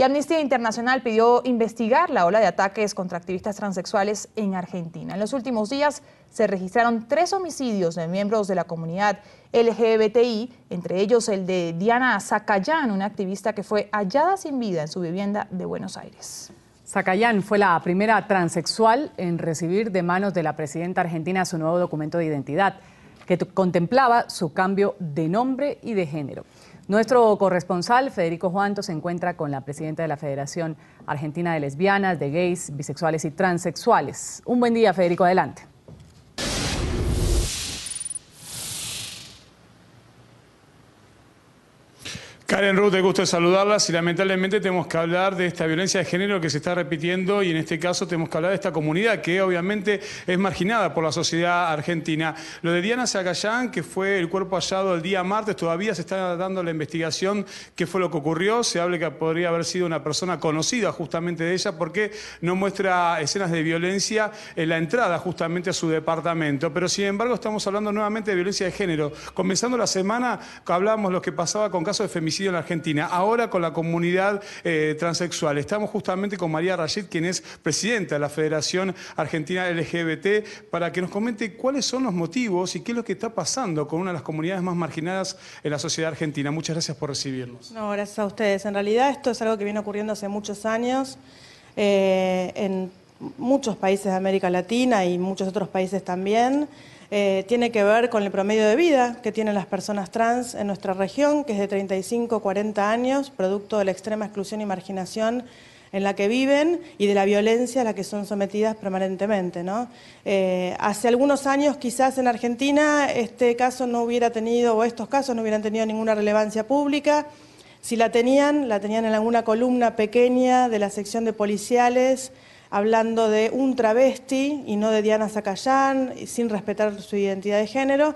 Y Amnistía Internacional pidió investigar la ola de ataques contra activistas transexuales en Argentina. En los últimos días se registraron tres homicidios de miembros de la comunidad LGBTI, entre ellos el de Diana Zacayán, una activista que fue hallada sin vida en su vivienda de Buenos Aires. Zacayán fue la primera transexual en recibir de manos de la presidenta argentina su nuevo documento de identidad, que contemplaba su cambio de nombre y de género. Nuestro corresponsal, Federico Juanto, se encuentra con la presidenta de la Federación Argentina de Lesbianas, de Gays, Bisexuales y Transexuales. Un buen día, Federico, adelante. Karen Ruth, te gusto saludarlas y lamentablemente tenemos que hablar de esta violencia de género que se está repitiendo y en este caso tenemos que hablar de esta comunidad que obviamente es marginada por la sociedad argentina. Lo de Diana Zagallán, que fue el cuerpo hallado el día martes, todavía se está dando la investigación qué fue lo que ocurrió. Se habla que podría haber sido una persona conocida justamente de ella porque no muestra escenas de violencia en la entrada justamente a su departamento. Pero sin embargo estamos hablando nuevamente de violencia de género. Comenzando la semana hablábamos lo que pasaba con casos de femicidio en la Argentina. Ahora con la comunidad eh, transexual. Estamos justamente con María Rayet quien es presidenta de la Federación Argentina LGBT, para que nos comente cuáles son los motivos y qué es lo que está pasando con una de las comunidades más marginadas en la sociedad argentina. Muchas gracias por recibirnos. No, gracias a ustedes. En realidad esto es algo que viene ocurriendo hace muchos años. Eh, en muchos países de América Latina y muchos otros países también. Eh, tiene que ver con el promedio de vida que tienen las personas trans en nuestra región, que es de 35, 40 años, producto de la extrema exclusión y marginación en la que viven y de la violencia a la que son sometidas permanentemente. Eh, hace algunos años quizás en Argentina este caso no hubiera tenido, o estos casos no hubieran tenido ninguna relevancia pública. Si la tenían, la tenían en alguna columna pequeña de la sección de policiales hablando de un travesti y no de Diana Zacayán, sin respetar su identidad de género.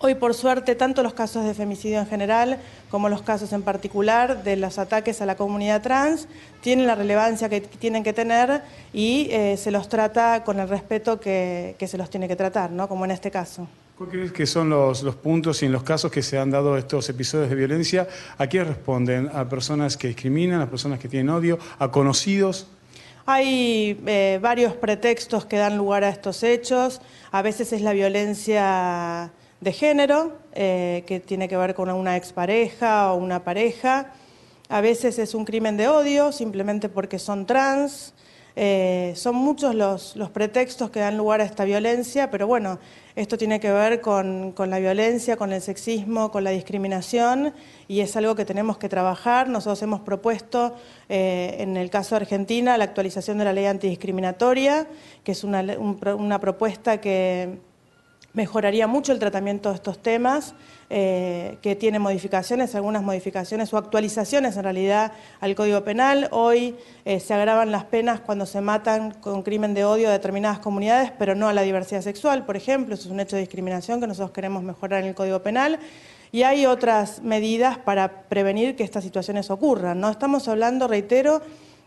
Hoy, por suerte, tanto los casos de femicidio en general como los casos en particular de los ataques a la comunidad trans tienen la relevancia que tienen que tener y eh, se los trata con el respeto que, se los tiene que tratar, ¿no? como en este caso. ¿Cuáles que son los, puntos y en los casos que se han dado estos episodios de violencia? ¿A quién responden? ¿A personas que discriminan? ¿A personas que tienen odio? ¿A conocidos? Hay eh, varios pretextos que dan lugar a estos hechos. A veces es la violencia de género, eh, que tiene que ver con una expareja o una pareja. A veces es un crimen de odio, simplemente porque son trans. Eh, son muchos los, pretextos que dan lugar a esta violencia, pero bueno, esto tiene que ver con, la violencia, con el sexismo, con la discriminación y es algo que tenemos que trabajar. Nosotros hemos propuesto, eh, en el caso de Argentina, la actualización de la ley antidiscriminatoria, que es una propuesta que mejoraría mucho el tratamiento de estos temas, eh, que tiene modificaciones, algunas modificaciones o actualizaciones en realidad al Código Penal. Hoy eh, se agravan las penas cuando se matan con crimen de odio a determinadas comunidades, pero no a la diversidad sexual, por ejemplo. Eso es un hecho de discriminación que nosotros queremos mejorar en el Código Penal. Y hay otras medidas para prevenir que estas situaciones ocurran. ¿no? Estamos hablando, reitero,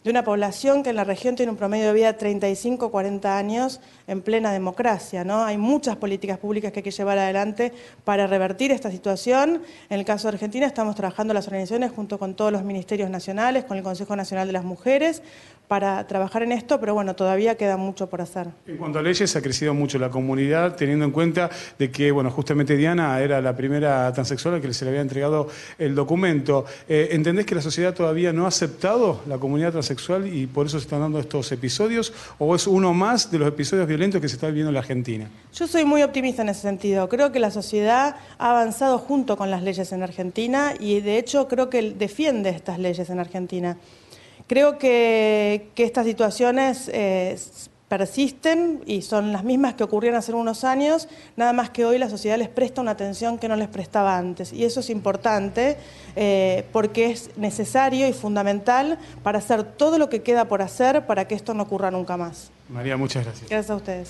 de una población que en la región tiene un promedio de vida de 35, 40 años en plena democracia. ¿no? Hay muchas políticas públicas que hay que llevar adelante para revertir esta situación. En el caso de Argentina estamos trabajando las organizaciones junto con todos los ministerios nacionales, con el Consejo Nacional de las Mujeres, para trabajar en esto, pero bueno, todavía queda mucho por hacer. En cuanto a leyes, ha crecido mucho la comunidad, teniendo en cuenta de que, bueno, justamente Diana era la primera transexual a que se le había entregado el documento. Eh, ¿Entendés que la sociedad todavía no ha aceptado la comunidad transexual y por eso se están dando estos episodios? ¿O es uno más de los episodios violentos que se está viviendo en la Argentina? Yo soy muy optimista en ese sentido. Creo que la sociedad ha avanzado junto con las leyes en Argentina y, de hecho, creo que defiende estas leyes en Argentina. Creo que, estas situaciones eh, persisten y son las mismas que ocurrieron hace unos años, nada más que hoy la sociedad les presta una atención que no les prestaba antes. Y eso es importante eh, porque es necesario y fundamental para hacer todo lo que queda por hacer para que esto no ocurra nunca más. María, muchas gracias. Gracias a ustedes.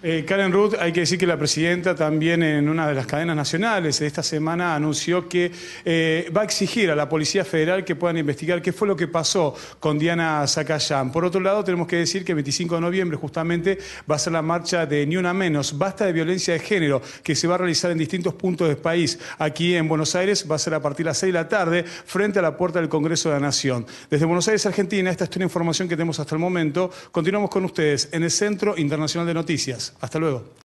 Eh, Karen Ruth, hay que decir que la presidenta también en una de las cadenas nacionales esta semana anunció que eh, va a exigir a la Policía Federal que puedan investigar qué fue lo que pasó con Diana Zacayán. Por otro lado, tenemos que decir que el 25 de noviembre justamente va a ser la marcha de Ni Una Menos, Basta de Violencia de Género, que se va a realizar en distintos puntos del país. Aquí en Buenos Aires va a ser a partir de las 6 de la tarde frente a la puerta del Congreso de la Nación. Desde Buenos Aires, Argentina, esta es toda la información que tenemos hasta el momento. Continuamos con ustedes en el Centro Internacional de Noticias. Hasta luego.